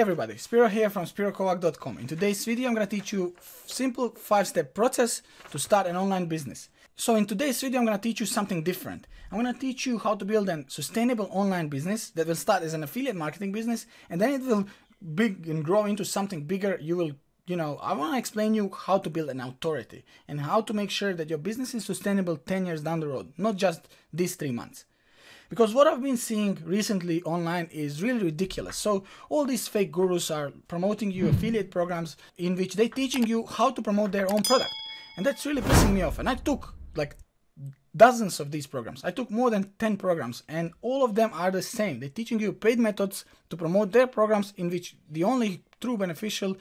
everybody, Spiro here from spirokovac.com. In today's video I'm gonna teach you simple 5-step process to start an online business. So in today's video I'm gonna teach you something different. I'm gonna teach you how to build a sustainable online business that will start as an affiliate marketing business and then it will big and grow into something bigger. You will you know, I want to explain you how to build an authority and how to make sure that your business is sustainable 10 years down the road, not just these three months. Because what I've been seeing recently online is really ridiculous. So all these fake gurus are promoting you affiliate programs in which they're teaching you how to promote their own product. And that's really pissing me off. And I took like dozens of these programs. I took more than 10 programs and all of them are the same. They're teaching you paid methods to promote their programs in which the only true beneficial,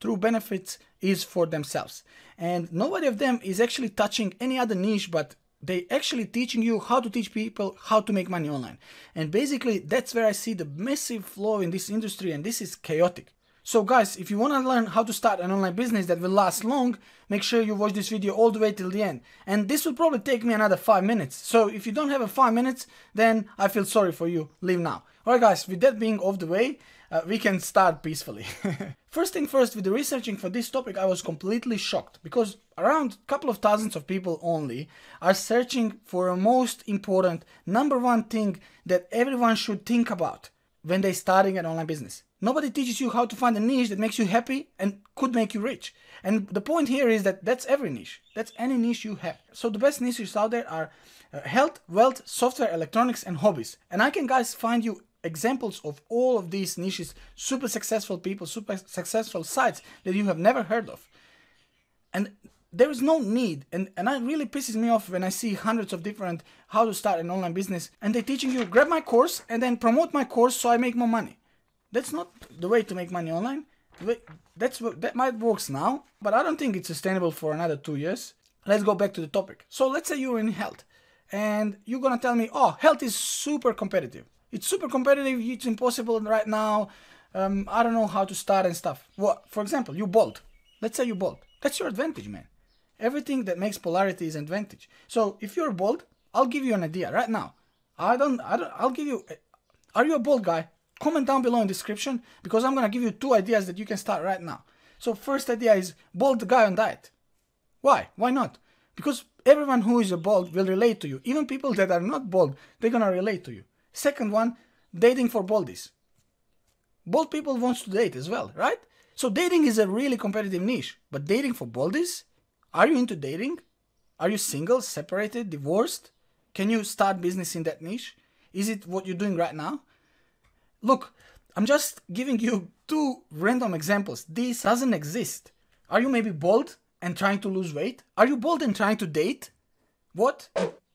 true benefits is for themselves. And nobody of them is actually touching any other niche but they actually teaching you how to teach people how to make money online and basically that's where i see the massive flaw in this industry and this is chaotic so guys if you want to learn how to start an online business that will last long make sure you watch this video all the way till the end and this will probably take me another five minutes so if you don't have a five minutes then i feel sorry for you leave now all right guys with that being off the way uh, we can start peacefully. first thing first, with the researching for this topic, I was completely shocked because around a couple of thousands of people only are searching for a most important number one thing that everyone should think about when they're starting an online business. Nobody teaches you how to find a niche that makes you happy and could make you rich. And the point here is that that's every niche. That's any niche you have. So the best niches out there are uh, health, wealth, software, electronics, and hobbies. And I can guys find you examples of all of these niches, super successful people, super successful sites that you have never heard of. And there is no need, and, and that really pisses me off when I see hundreds of different how to start an online business and they're teaching you grab my course and then promote my course so I make more money. That's not the way to make money online. That's that might works now, but I don't think it's sustainable for another two years. Let's go back to the topic. So let's say you're in health and you're gonna tell me, oh, health is super competitive. It's super competitive. It's impossible right now. Um, I don't know how to start and stuff. Well, for example, you bolt. Let's say you bolt. That's your advantage, man. Everything that makes polarity is advantage. So if you're bold, I'll give you an idea right now. I don't. I don't. I'll give you. Are you a bold guy? Comment down below in description because I'm gonna give you two ideas that you can start right now. So first idea is bold guy on diet. Why? Why not? because everyone who is a bald will relate to you. Even people that are not bald, they're gonna relate to you. Second one, dating for baldies. Bald people wants to date as well, right? So dating is a really competitive niche. But dating for baldies? Are you into dating? Are you single, separated, divorced? Can you start business in that niche? Is it what you're doing right now? Look, I'm just giving you two random examples. This doesn't exist. Are you maybe bald and trying to lose weight? Are you bold and trying to date? What?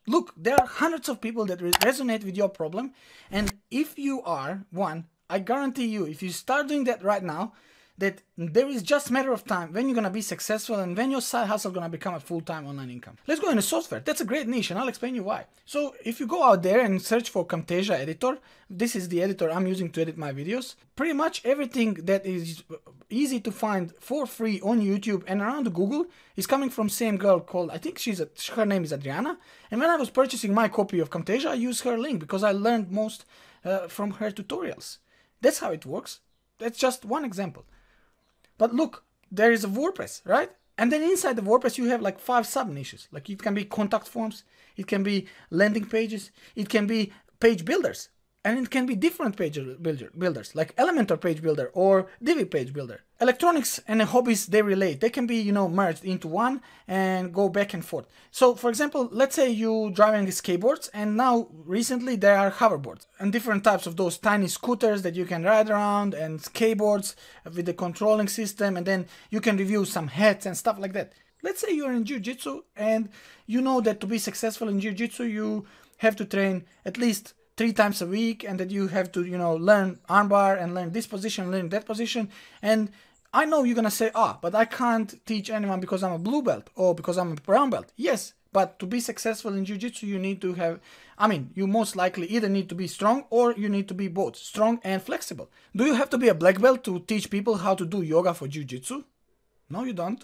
Look, there are hundreds of people that re resonate with your problem. And if you are, one, I guarantee you, if you start doing that right now, that there is just matter of time when you're gonna be successful and when your side hustle gonna become a full-time online income. Let's go into software. That's a great niche and I'll explain you why. So if you go out there and search for Camtasia editor, this is the editor I'm using to edit my videos. Pretty much everything that is easy to find for free on YouTube and around Google is coming from same girl called, I think she's, a, her name is Adriana. And when I was purchasing my copy of Camtasia, I used her link because I learned most uh, from her tutorials. That's how it works. That's just one example. But look, there is a WordPress, right? And then inside the WordPress, you have like five sub niches. Like it can be contact forms, it can be landing pages, it can be page builders and it can be different page builder, builders like elementor page builder or divi page builder electronics and hobbies they relate they can be you know merged into one and go back and forth so for example let's say you driving skateboards and now recently there are hoverboards and different types of those tiny scooters that you can ride around and skateboards with the controlling system and then you can review some hats and stuff like that let's say you're in jiu-jitsu and you know that to be successful in jiu-jitsu you have to train at least three times a week and that you have to, you know, learn armbar and learn this position, learn that position. And I know you're gonna say, ah, but I can't teach anyone because I'm a blue belt or because I'm a brown belt. Yes, but to be successful in jiu-jitsu, you need to have, I mean, you most likely either need to be strong or you need to be both strong and flexible. Do you have to be a black belt to teach people how to do yoga for jiu-jitsu? No, you don't.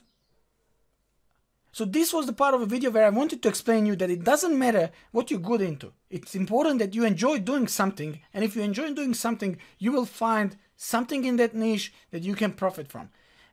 So this was the part of a video where I wanted to explain you that it doesn't matter what you're good into. It's important that you enjoy doing something. And if you enjoy doing something, you will find something in that niche that you can profit from.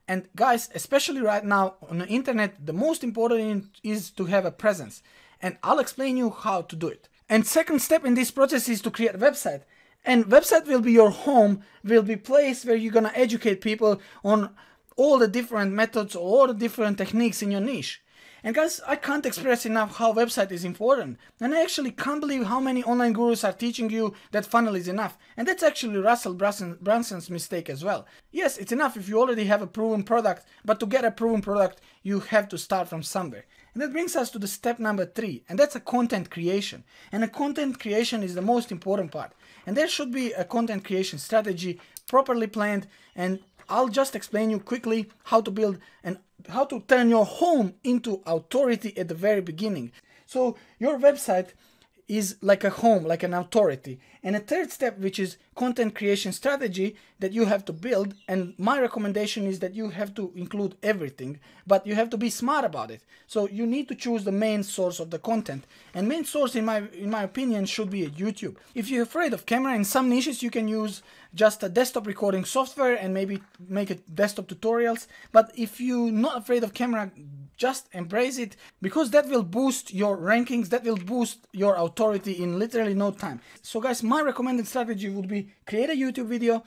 And guys, especially right now on the internet, the most important is to have a presence. And I'll explain you how to do it. And second step in this process is to create a website. And website will be your home, will be place where you're gonna educate people on all the different methods, all the different techniques in your niche. And guys, I can't express enough how website is important. And I actually can't believe how many online gurus are teaching you that funnel is enough. And that's actually Russell Brunson, Brunson's mistake as well. Yes, it's enough if you already have a proven product, but to get a proven product, you have to start from somewhere. And that brings us to the step number three, and that's a content creation. And a content creation is the most important part. And there should be a content creation strategy properly planned and I'll just explain you quickly how to build an how to turn your home into authority at the very beginning. So your website is like a home, like an authority. And a third step, which is content creation strategy that you have to build. And my recommendation is that you have to include everything, but you have to be smart about it. So you need to choose the main source of the content. And main source, in my in my opinion, should be YouTube. If you're afraid of camera, in some niches you can use just a desktop recording software and maybe make a desktop tutorials. But if you're not afraid of camera, just embrace it because that will boost your rankings that will boost your authority in literally no time so guys my recommended strategy would be create a youtube video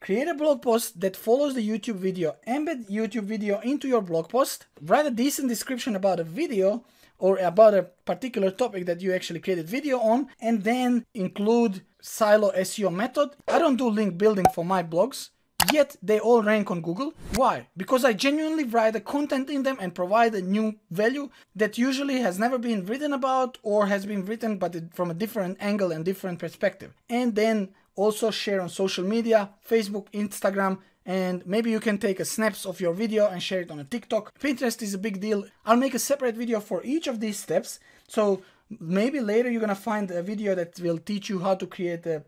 create a blog post that follows the youtube video embed youtube video into your blog post write a decent description about a video or about a particular topic that you actually created video on and then include silo seo method i don't do link building for my blogs yet they all rank on Google. Why? Because I genuinely write the content in them and provide a new value that usually has never been written about or has been written but from a different angle and different perspective. And then also share on social media, Facebook, Instagram, and maybe you can take a snaps of your video and share it on a TikTok. Pinterest is a big deal. I'll make a separate video for each of these steps. So maybe later you're gonna find a video that will teach you how to create a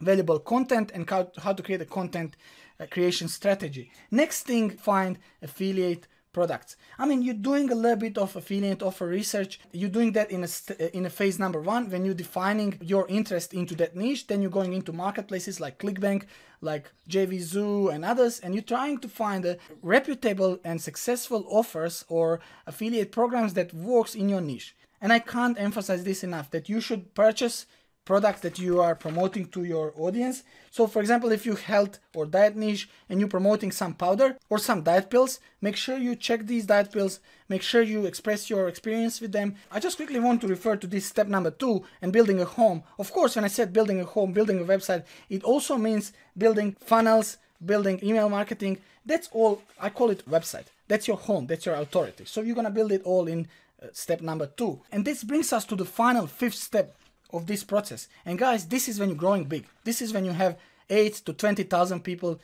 valuable content and how, how to create a content uh, creation strategy. Next thing, find affiliate products. I mean, you're doing a little bit of affiliate offer research. You're doing that in a uh, in a phase number one when you're defining your interest into that niche. Then you're going into marketplaces like ClickBank, like JVZoo, and others, and you're trying to find a reputable and successful offers or affiliate programs that works in your niche. And I can't emphasize this enough that you should purchase products that you are promoting to your audience. So for example, if you health or diet niche and you're promoting some powder or some diet pills, make sure you check these diet pills, make sure you express your experience with them. I just quickly want to refer to this step number two and building a home. Of course, when I said building a home, building a website, it also means building funnels, building email marketing. That's all, I call it website. That's your home, that's your authority. So you're gonna build it all in uh, step number two. And this brings us to the final fifth step of this process. And guys, this is when you're growing big. This is when you have 8 to 20,000 people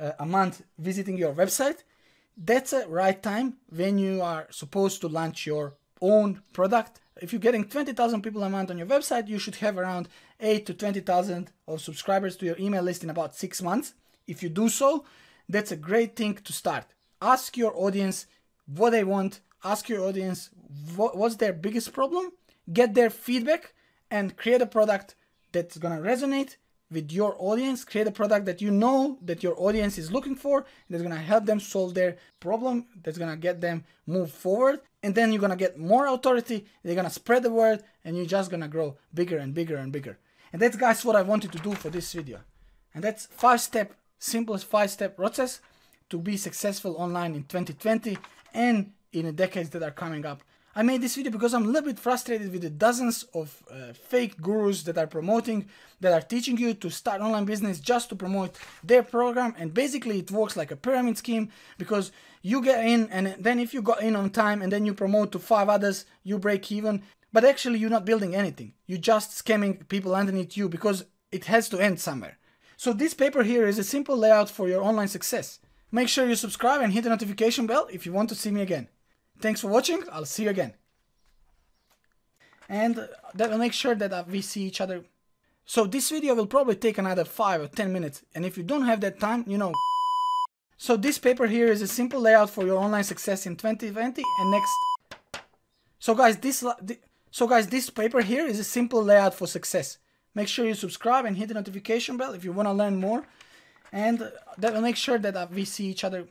uh, a month visiting your website. That's a right time when you are supposed to launch your own product. If you're getting 20,000 people a month on your website, you should have around 8 to 20,000 of subscribers to your email list in about 6 months. If you do so, that's a great thing to start. Ask your audience what they want, ask your audience what, what's their biggest problem, get their feedback, and create a product that's gonna resonate with your audience create a product that you know that your audience is looking for that's going to help them solve their problem that's going to get them move forward and then you're going to get more authority they're going to spread the word and you're just going to grow bigger and bigger and bigger and that's guys what i wanted to do for this video and that's five step simplest five step process to be successful online in 2020 and in the decades that are coming up I made this video because I'm a little bit frustrated with the dozens of uh, fake gurus that are promoting, that are teaching you to start online business just to promote their program. And basically it works like a pyramid scheme because you get in and then if you got in on time and then you promote to five others, you break even. But actually you're not building anything. You're just scamming people underneath you because it has to end somewhere. So this paper here is a simple layout for your online success. Make sure you subscribe and hit the notification bell if you want to see me again. Thanks for watching. I'll see you again. And that will make sure that uh, we see each other. So this video will probably take another 5 or 10 minutes. And if you don't have that time, you know. So this paper here is a simple layout for your online success in 2020 and next. So guys, this so guys, this paper here is a simple layout for success. Make sure you subscribe and hit the notification bell if you want to learn more. And that will make sure that uh, we see each other.